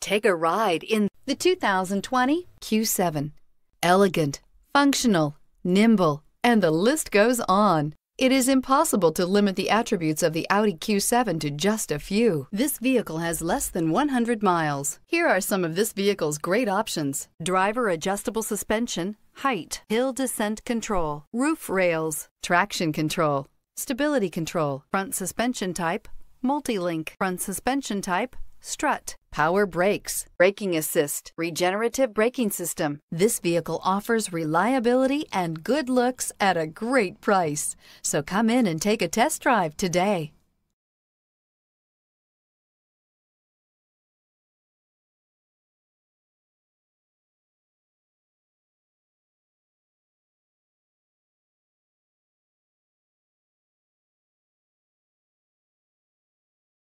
Take a ride in the 2020 Q7. Elegant, functional, nimble, and the list goes on. It is impossible to limit the attributes of the Audi Q7 to just a few. This vehicle has less than 100 miles. Here are some of this vehicle's great options. Driver adjustable suspension, height, hill descent control, roof rails, traction control, Stability control, front suspension type, multi-link, front suspension type, strut, power brakes, braking assist, regenerative braking system. This vehicle offers reliability and good looks at a great price. So come in and take a test drive today.